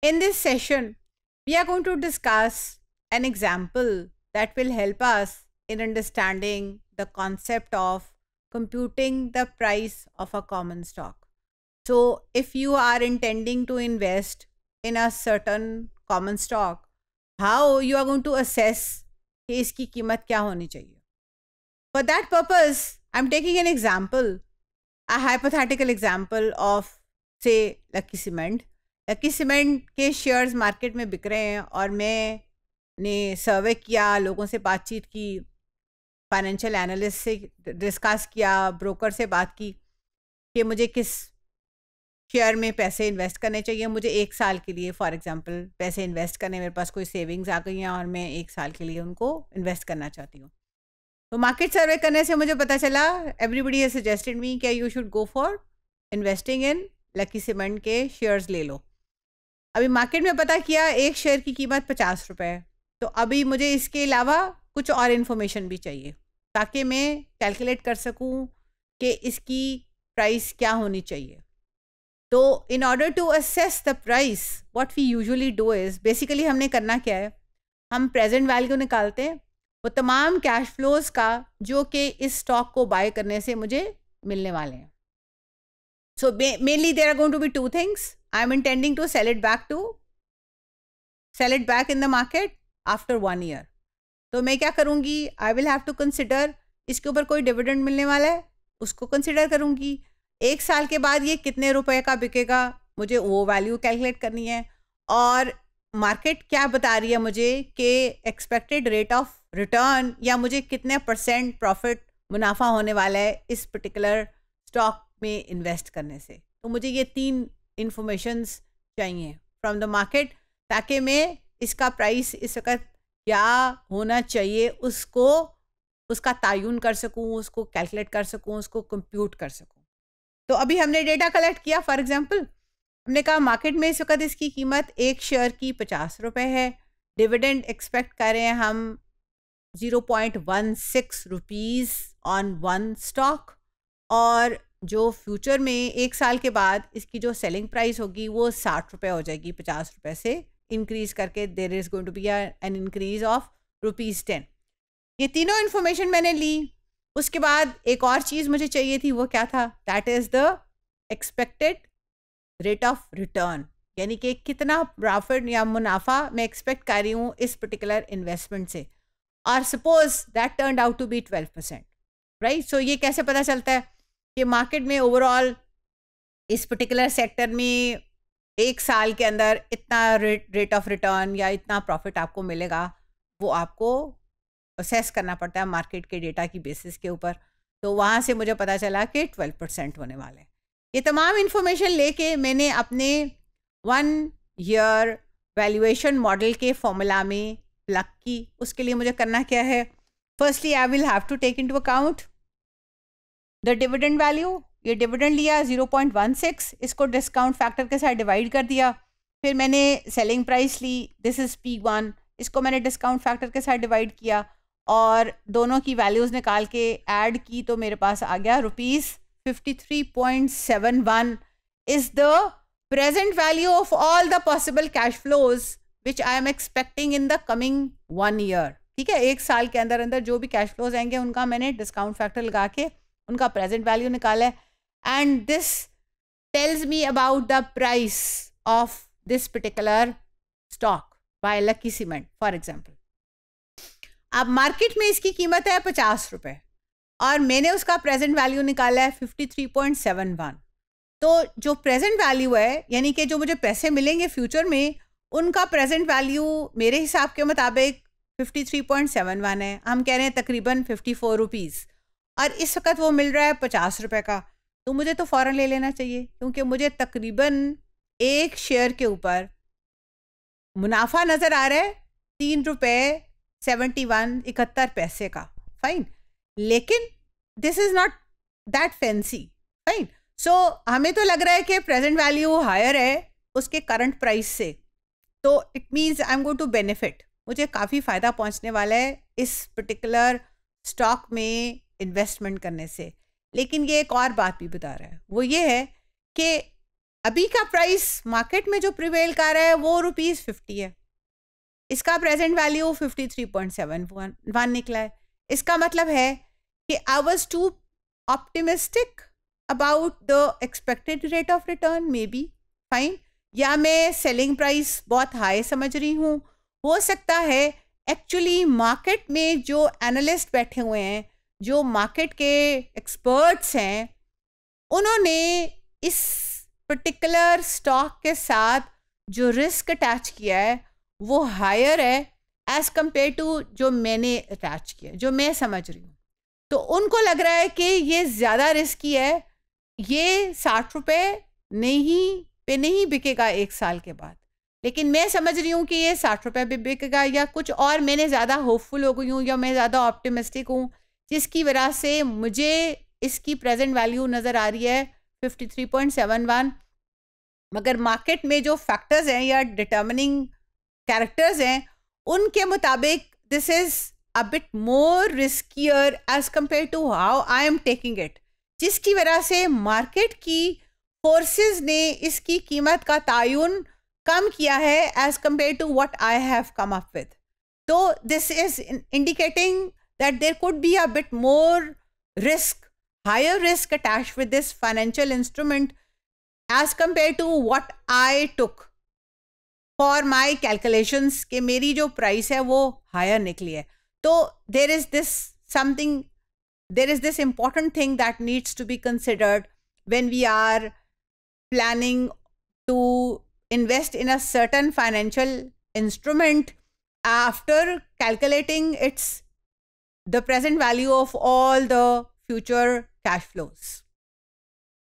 In this session, we are going to discuss an example that will help us in understanding the concept of computing the price of a common stock. So, if you are intending to invest in a certain common stock, how you are going to assess कि इसकी कीमत क्या होनी For that purpose, I am taking an example, a hypothetical example of say lucky cement Lucky Cement के shares market में बिक रहे हैं और मैं ने सर्वे किया लोगों से बातचीत की फाइनेंशियल एनालिस्ट से डिस्कस किया ब्रोकर से बात की कि मुझे किस शेयर में पैसे इन्वेस्ट करने चाहिए मुझे एक साल के लिए फॉर एग्जांपल पैसे इन्वेस्ट करने मेरे पास कोई सेविंग्स आ गई हैं और मैं एक साल के लिए उनको इन्वेस्ट करना चाहती हूँ तो मार्केट सर्वे करने से मुझे पता चला एवरीबडी हैज सजेस्टेड मी क्या you should go for investing in Lucky Cement के शेयर्स ले लो अभी मार्केट में पता किया एक शेयर की कीमत पचास रुपये है तो अभी मुझे इसके अलावा कुछ और इन्फॉर्मेशन भी चाहिए ताकि मैं कैलकुलेट कर सकूं कि इसकी प्राइस क्या होनी चाहिए तो in order to assess the price what we usually do is basically हमने करना क्या है हम प्रेजेंट वैल्यू निकालते हैं वो तमाम कैश फ्लोज का जो कि इस स्टॉक को बाय करने से मुझे मिलने वाले हैं So mainly there are going to be two things. I am intending to sell it back to sell it back in the market after one year. तो मैं क्या करूँगी I will have to consider इसके ऊपर कोई dividend मिलने वाला है उसको कंसिडर करूँगी एक साल के बाद ये कितने रुपए का बिकेगा मुझे वो वैल्यू कैलकुलेट करनी है और मार्केट क्या बता रही है मुझे कि एक्सपेक्टेड रेट ऑफ रिटर्न या मुझे कितने परसेंट प्रॉफिट मुनाफा होने वाला है इस पर्टिकुलर स्टॉक में इन्वेस्ट करने से तो मुझे ये तीन इन्फॉर्मेशंस चाहिए फ्रॉम द मार्केट ताकि मैं इसका प्राइस इस वक्त क्या होना चाहिए उसको उसका तयन कर सकूँ उसको कैलकुलेट कर सकूँ उसको कंप्यूट कर सकूँ तो अभी हमने डेटा कलेक्ट किया फॉर एग्जांपल हमने कहा मार्केट में इस वक्त इसकी कीमत एक शेयर की पचास रुपये है डिविडेंड एक्सपेक्ट करें हम zero point one six rupees on one stock और जो फ्यूचर में एक साल के बाद इसकी जो सेलिंग प्राइस होगी वो साठ रुपये हो जाएगी पचास रुपये से इंक्रीज़ करके there is going to be an increase of rupees ten ये तीनों इन्फॉर्मेशन मैंने ली उसके बाद एक और चीज़ मुझे चाहिए थी वो क्या था that is the expected rate of return यानी कि कितना प्रॉफिट या मुनाफा मैं एक्सपेक्ट कर रही हूँ इस पर्टिकुलर इन्वेस्टमेंट से और suppose that turn out to be twelve percent right so ये कैसे पता चलता है कि मार्केट में ओवरऑल इस पर्टिकुलर सेक्टर में एक साल के अंदर इतना रेट रेट ऑफ रिटर्न या इतना प्रॉफिट आपको मिलेगा वो आपको असेस करना पड़ता है मार्केट के डेटा की बेसिस के ऊपर तो वहाँ से मुझे पता चला कि ट्वेल्व परसेंट होने वाले ये तमाम इन्फॉर्मेशन लेके मैंने अपने वन ईयर वैल्यूएशन मॉडल के फॉर्मूला में प्लग की उसके लिए मुझे करना क्या है firstly I will have to take into account the dividend value ये डिविडेंड लिया 0.16 इसको डिस्काउंट फैक्टर के साथ डिवाइड कर दिया फिर मैंने सेलिंग प्राइस ली दिस इज़ पी वन इसको मैंने डिस्काउंट फैक्टर के साथ डिवाइड किया और दोनों की वैल्यूज़ निकाल के ऐड की तो मेरे पास आ गया rupees fifty three point seven one is the present value of all the possible cash flows which I am expecting in the coming one year ठीक है एक साल के अंदर अंदर जो भी कैश फ्लोज आएंगे उनका मैंने डिस्काउंट फैक्टर लगा के उनका प्रेजेंट वैल्यू निकाला है and this tells me about the price of this particular stock by Lucky Cement for example अब मार्केट में इसकी कीमत है पचास रुपये और मैंने उसका प्रेजेंट वैल्यू निकाला है fifty three point seven one तो जो प्रेजेंट वैल्यू है यानी कि जो मुझे पैसे मिलेंगे फ्यूचर में उनका प्रेजेंट वैल्यू मेरे हिसाब के मुताबिक fifty three point seven one है हम कह रहे हैं तकरीबन फिफ्टी फोर रुपीज़ और इस वक्त वो मिल रहा है पचास रुपये का तो मुझे तो फ़ौर ले लेना चाहिए क्योंकि मुझे तकरीबन एक शेयर के ऊपर मुनाफा नज़र आ रहा है तीन रुपये सेवेंटी वन इकहत्तर पैसे का फाइन लेकिन this is not that fancy fine so हमें तो लग रहा है कि प्रेजेंट वैल्यू हायर है उसके करंट प्राइस से तो it means I am going to benefit मुझे काफ़ी फ़ायदा पहुंचने वाला है इस पर्टिकुलर स्टॉक में इन्वेस्टमेंट करने से लेकिन ये एक और बात भी बता रहा है वो ये है कि अभी का प्राइस मार्केट में जो प्रिवेल कर रहा है वो रुपीज़ फिफ्टी है इसका present value fifty three point seven one one निकला है इसका मतलब है कि I was too optimistic about the expected rate of return may be fine या मैं सेलिंग प्राइस बहुत हाई समझ रही हूँ हो सकता है एक्चुअली मार्केट में जो एनालिस्ट बैठे हुए हैं जो मार्केट के एक्सपर्ट्स हैं उन्होंने इस पर्टिकुलर स्टॉक के साथ जो रिस्क अटैच किया है वो हायर है एज़ कम्पेयर टू जो मैंने अटैच किया जो मैं समझ रही हूँ तो उनको लग रहा है कि ये ज़्यादा रिस्की है ये साठ रुपये नहीं पे नहीं बिकेगा एक साल के बाद लेकिन मैं समझ रही हूँ कि ये साठ रुपये भी बिकेगा या कुछ और मैंने ज़्यादा होपफुल हो गई हूँ या मैं ज़्यादा ऑप्टिमिस्टिक हूँ जिसकी वजह से मुझे इसकी प्रेजेंट वैल्यू नज़र आ रही है fifty three point seven one मगर मार्केट में जो फैक्टर्स हैं या डिटर्मिनिंग कैरेक्टर्स हैं उनके मुताबिक this is a bit more riskier as compare to how I am taking it जिसकी वजह से मार्केट की फोर्सेस ने इसकी कीमत का तयन कम किया है as compare to what I have come up with तो this is indicating that there could be a bit more risk, higher risk attached with this financial instrument as compared to what I took for my calculations कि मेरी जो price है वो higher निकली है तो there is this something there is this important thing that needs to be considered when we are planning to invest in a certain financial instrument after calculating its the present value of all the future cash flows.